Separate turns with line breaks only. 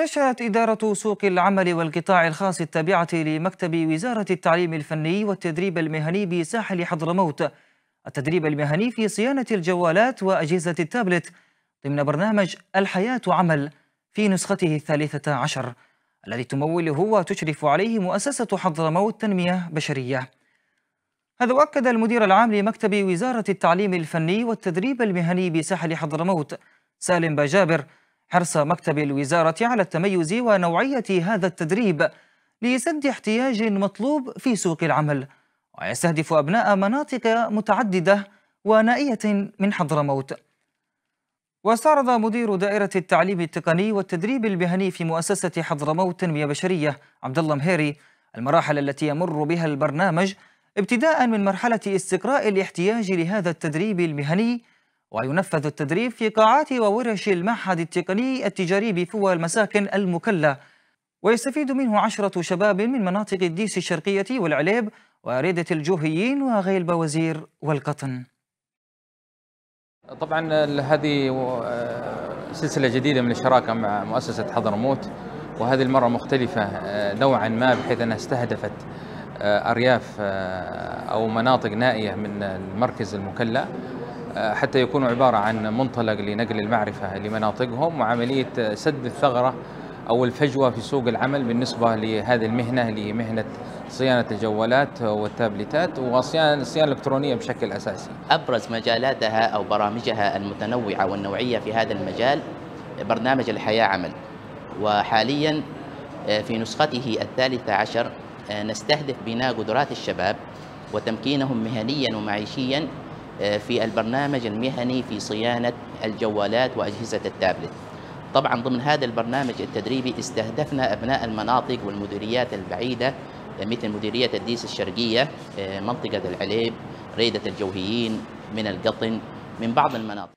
نشأت إدارة سوق العمل والقطاع الخاص التابعة لمكتب وزارة التعليم الفني والتدريب المهني بساحل حضرموت التدريب المهني في صيانة الجوالات وأجهزة التابلت ضمن برنامج الحياة عمل في نسخته الثالثة عشر الذي تموله وتشرف عليه مؤسسة حضرموت تنمية بشرية هذا وأكد المدير العام لمكتب وزارة التعليم الفني والتدريب المهني بساحل حضرموت سالم بجابر حرص مكتب الوزارة على التميز ونوعية هذا التدريب لسد احتياج مطلوب في سوق العمل ويستهدف أبناء مناطق متعددة ونائية من حضرموت واستعرض مدير دائرة التعليم التقني والتدريب المهني في مؤسسة حضرموت تنمية بشرية عبد الله مهيري المراحل التي يمر بها البرنامج ابتداء من مرحلة استقراء الاحتياج لهذا التدريب المهني وينفذ التدريب في قاعات وورش المعهد التقني التجاري بفوى المساكن المكلة ويستفيد منه عشرة شباب من مناطق الديس الشرقية والعليب وريدة الجوهيين وغيلب وزير والقطن
طبعا هذه آه، سلسلة جديدة من الشراكة مع مؤسسة حضرموت وهذه المرة مختلفة آه، نوعا ما بحيث أنها استهدفت آه، أرياف أو مناطق نائية من المركز المكلة حتى يكونوا عبارة عن منطلق لنقل المعرفة لمناطقهم وعملية سد الثغرة أو الفجوة في سوق العمل بالنسبة لهذه المهنة لمهنة صيانة الجوالات والتابلتات والصيانة الصيانة الإلكترونية بشكل أساسي أبرز مجالاتها أو
برامجها المتنوعة والنوعية في هذا المجال برنامج الحياة عمل وحاليا آه، في نسخته الثالثة عشر آه، نستهدف بناء قدرات الشباب وتمكينهم مهنيا ومعيشيا في البرنامج المهني في صيانة الجوالات وأجهزة التابلت طبعا ضمن هذا البرنامج التدريبي استهدفنا أبناء المناطق والمديريات البعيدة مثل مديرية الديس الشرقية آه، منطقة العليب ريدة الجوهيين من القطن من بعض المناطق